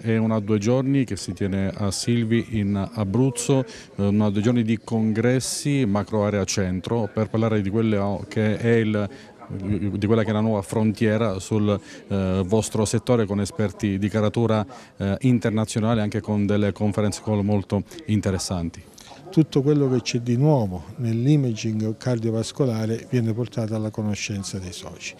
È una due giorni che si tiene a Silvi in Abruzzo, una due giorni di congressi macro area centro per parlare di che è il di quella che è la nuova frontiera sul eh, vostro settore con esperti di caratura eh, internazionale anche con delle conference call molto interessanti tutto quello che c'è di nuovo nell'imaging cardiovascolare viene portato alla conoscenza dei soci.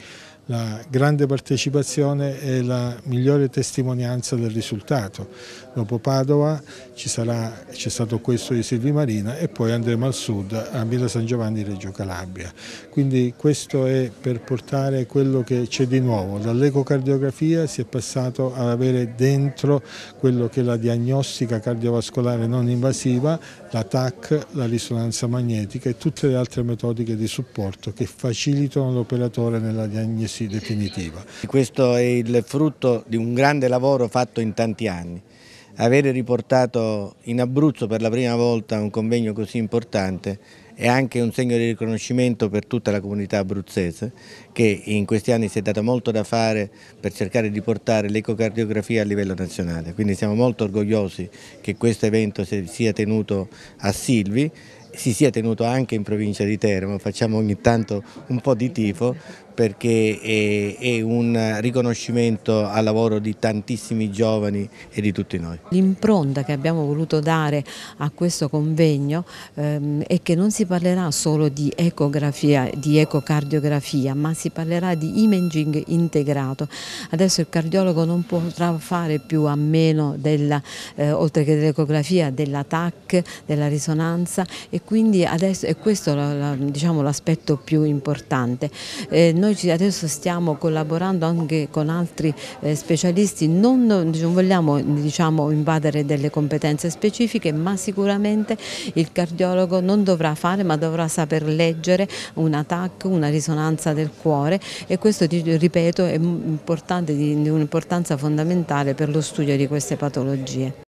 La grande partecipazione è la migliore testimonianza del risultato. Dopo Padova c'è stato questo di Silvi Marina e poi andremo al sud, a Villa San Giovanni Reggio Calabria. Quindi questo è per portare quello che c'è di nuovo. Dall'ecocardiografia si è passato ad avere dentro quello che è la diagnostica cardiovascolare non invasiva, la TAC, la risonanza magnetica e tutte le altre metodiche di supporto che facilitano l'operatore nella diagnosi definitiva. Questo è il frutto di un grande lavoro fatto in tanti anni avere riportato in Abruzzo per la prima volta un convegno così importante è anche un segno di riconoscimento per tutta la comunità abruzzese che in questi anni si è data molto da fare per cercare di portare l'ecocardiografia a livello nazionale. Quindi siamo molto orgogliosi che questo evento sia tenuto a Silvi si sia tenuto anche in provincia di Teramo, facciamo ogni tanto un po' di tifo perché è, è, un riconoscimento al lavoro di tantissimi giovani e di tutti noi. L'impronta che abbiamo voluto dare a questo convegno ehm, è che non si parlerà solo di ecografia, di ecocardiografia, ma si parlerà di imaging integrato. Adesso il cardiologo non potrà fare più a meno della, eh, oltre che dell'ecografia, della TAC, della risonanza e quindi adesso, e questo è diciamo, l'aspetto più importante. Eh, noi adesso stiamo collaborando anche con altri eh, specialisti, non, non vogliamo diciamo, invadere delle competenze specifiche, ma sicuramente il cardiologo non dovrà fare, ma dovrà saper leggere un TAC, una risonanza del cuore e questo, ripeto, è di, un'importanza fondamentale per lo studio di queste patologie.